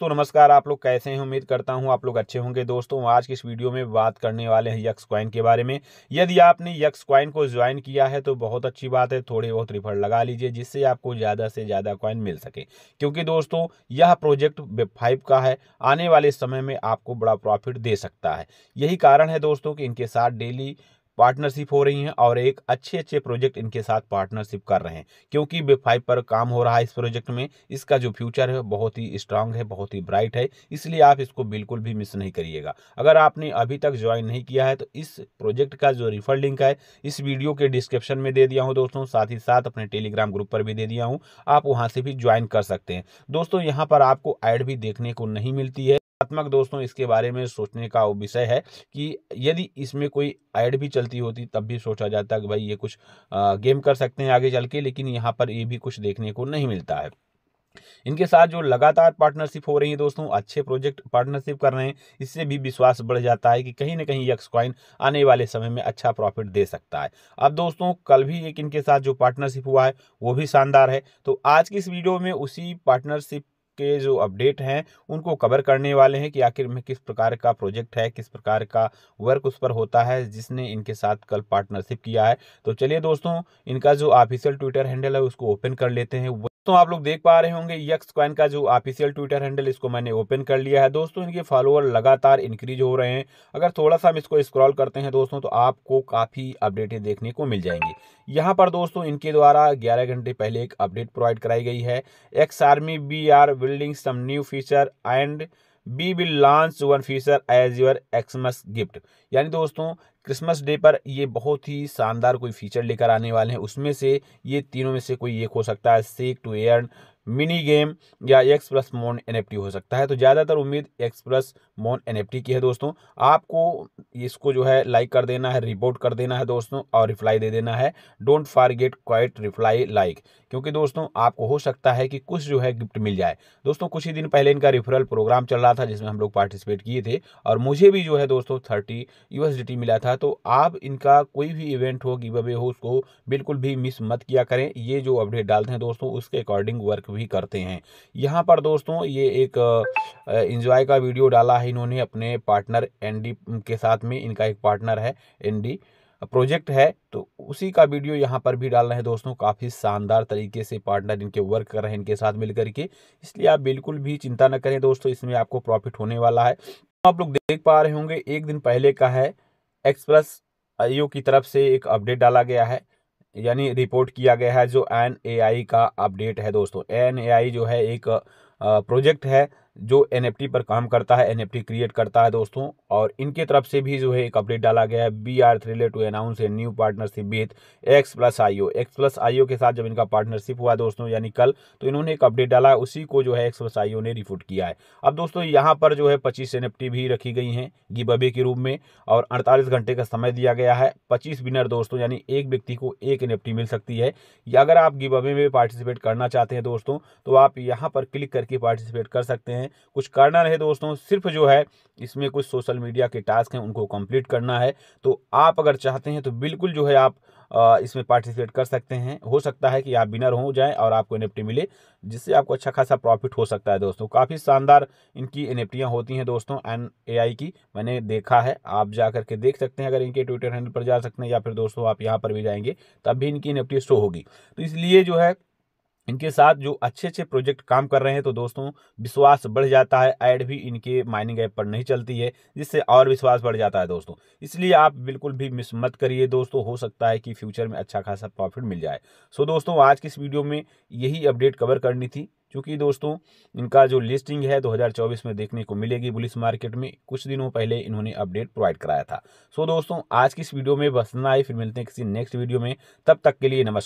दोस्तों नमस्कार आप लोग कैसे हैं उम्मीद करता हूं आप लोग अच्छे होंगे दोस्तों आज की इस वीडियो में बात करने वाले हैं यक्स क्वाइन के बारे में यदि आपने यक्स क्वाइन को ज्वाइन किया है तो बहुत अच्छी बात है थोड़े बहुत रिफंड लगा लीजिए जिससे आपको ज़्यादा से ज़्यादा क्वाइन मिल सके क्योंकि दोस्तों यह प्रोजेक्ट वेब फाइव का है आने वाले समय में आपको बड़ा प्रॉफिट दे सकता है यही कारण है दोस्तों कि इनके साथ डेली पार्टनरशिप हो रही हैं और एक अच्छे अच्छे प्रोजेक्ट इनके साथ पार्टनरशिप कर रहे हैं क्योंकि वेब फाइव पर काम हो रहा है इस प्रोजेक्ट में इसका जो फ्यूचर है बहुत ही स्ट्रांग है बहुत ही ब्राइट है इसलिए आप इसको बिल्कुल भी मिस नहीं करिएगा अगर आपने अभी तक ज्वाइन नहीं किया है तो इस प्रोजेक्ट का जो रिफर लिंक है इस वीडियो के डिस्क्रिप्शन में दे दिया हूँ दोस्तों साथ ही साथ अपने टेलीग्राम ग्रुप पर भी दे दिया हूँ आप वहाँ से भी ज्वाइन कर सकते हैं दोस्तों यहाँ पर आपको एड भी देखने को नहीं मिलती है नकारात्मक दोस्तों इसके बारे में सोचने का विषय है कि यदि इसमें कोई ऐड भी चलती होती तब भी सोचा जाता कि भाई ये कुछ गेम कर सकते हैं आगे चल के लेकिन यहाँ पर ये भी कुछ देखने को नहीं मिलता है इनके साथ जो लगातार पार्टनरशिप हो रही है दोस्तों अच्छे प्रोजेक्ट पार्टनरशिप कर रहे हैं इससे भी विश्वास बढ़ जाता है कि कहीं ना कहीं यक्स क्वाइन आने वाले समय में अच्छा प्रॉफिट दे सकता है अब दोस्तों कल भी एक इनके साथ जो पार्टनरशिप हुआ है वो भी शानदार है तो आज की इस वीडियो में उसी पार्टनरशिप के जो अपडेट हैं उनको कवर करने वाले हैं कि आखिर में किस प्रकार का प्रोजेक्ट है किस प्रकार का वर्क उस पर होता है जिसने इनके साथ कल पार्टनरशिप किया है तो चलिए दोस्तों इनका जो ऑफिशियल ट्विटर हैंडल है उसको ओपन कर लेते हैं दोस्तों आप लोग देख पा रहे होंगे यक्स क्वाइन का जो ऑफिशियल ट्विटर हैंडल इसको मैंने ओपन कर लिया है दोस्तों इनके फॉलोअर लगातार इंक्रीज हो रहे हैं अगर थोड़ा सा हम इसको स्क्रॉल करते हैं दोस्तों तो आपको काफ़ी अपडेटें देखने को मिल जाएंगी यहाँ पर दोस्तों इनके द्वारा ग्यारह घंटे पहले एक अपडेट प्रोवाइड कराई गई है X army we are building some new feature and we will launch one feature as your Xmas gift यानी दोस्तों क्रिसमस डे पर ये बहुत ही शानदार कोई फीचर लेकर आने वाले हैं उसमें से ये तीनों में से कोई एक हो सकता है सेक टू एयर मिनी गेम या एक्स प्लस मोन एन हो सकता है तो ज़्यादातर उम्मीद एक्स प्लस मोन एन की है दोस्तों आपको इसको जो है लाइक कर देना है रिपोर्ट कर देना है दोस्तों और रिप्लाई दे देना है don't get quite reply like क्योंकि दोस्तों आपको हो सकता है कि कुछ जो है गिफ्ट मिल जाए दोस्तों कुछ ही दिन पहले इनका रिफरल प्रोग्राम चल रहा था जिसमें हम लोग पार्टिसिपेट किए थे और मुझे भी जो है दोस्तों थर्टी यू मिला था है तो आप इनका कोई भी इवेंट हो गिव अवे हो उसको बिल्कुल भी मिस मत किया करें ये जो अपडेट डालते हैं दोस्तों उसके अकॉर्डिंग वर्क भी करते हैं यहाँ पर दोस्तों ये एक इन्जॉय का वीडियो डाला है इन्होंने अपने पार्टनर एन के साथ में इनका एक पार्टनर है एन प्रोजेक्ट है तो उसी का वीडियो यहाँ पर भी डाल रहे हैं दोस्तों काफ़ी शानदार तरीके से पार्टनर इनके वर्क कर रहे हैं इनके साथ मिलकर के इसलिए आप बिल्कुल भी चिंता न करें दोस्तों इसमें आपको प्रॉफिट होने वाला है आप लोग देख पा रहे होंगे एक दिन पहले का है एक्स प्लस आई की तरफ से एक अपडेट डाला गया है यानी रिपोर्ट किया गया है जो एन ए आई का अपडेट है दोस्तों एन ए आई जो है एक प्रोजेक्ट है जो एन पर काम करता है एन क्रिएट करता है दोस्तों और इनके तरफ से भी जो है एक अपडेट डाला गया है we are thrilled to announce a new partnership with X plus I O X plus I O के साथ जब इनका पार्टनरशिप हुआ दोस्तों यानी कल तो इन्होंने एक अपडेट डाला है उसी को जो है एक्स प्लस आई ओ ने रिफूट किया है अब दोस्तों यहाँ पर जो है पच्चीस एन भी रखी गई हैं गिब अबे के रूप में और अड़तालीस घंटे का समय दिया गया है पच्चीस विनर दोस्तों यानी एक व्यक्ति को एक एन मिल सकती है या अगर आप गिबे में पार्टिसिपेट करना चाहते हैं दोस्तों तो आप यहाँ पर क्लिक करके पार्टिसिपेट कर सकते हैं हैं कुछ करना रहे दोस्तों सिर्फ जो है इसमें कुछ सोशल मीडिया के टास्क हैं उनको कंप्लीट करना है तो आप अगर चाहते हैं तो बिल्कुल जो है आप इसमें पार्टिसिपेट कर सकते हैं हो सकता है कि आप विनर हो जाए और आपको एन मिले जिससे आपको अच्छा खासा प्रॉफिट हो सकता है दोस्तों काफ़ी शानदार इनकी एन होती हैं दोस्तों एन की मैंने देखा है आप जा करके देख सकते हैं अगर इनके ट्विटर हैंडल पर जा सकते हैं या फिर दोस्तों आप यहाँ पर भी जाएंगे तब भी इनकी एन शो होगी तो इसलिए जो है इनके साथ जो अच्छे अच्छे प्रोजेक्ट काम कर रहे हैं तो दोस्तों विश्वास बढ़ जाता है ऐड भी इनके माइनिंग ऐप पर नहीं चलती है जिससे और विश्वास बढ़ जाता है दोस्तों इसलिए आप बिल्कुल भी मिस मत करिए दोस्तों हो सकता है कि फ्यूचर में अच्छा खासा प्रॉफिट मिल जाए सो दोस्तों आज की इस वीडियो में यही अपडेट कवर करनी थी क्योंकि दोस्तों इनका जो लिस्टिंग है 2024 में देखने को मिलेगी बुलिस मार्केट में कुछ दिनों पहले इन्होंने अपडेट प्रोवाइड कराया था सो दोस्तों आज की इस वीडियो में बसना ही फिर मिलते हैं किसी नेक्स्ट वीडियो में तब तक के लिए नमस्कार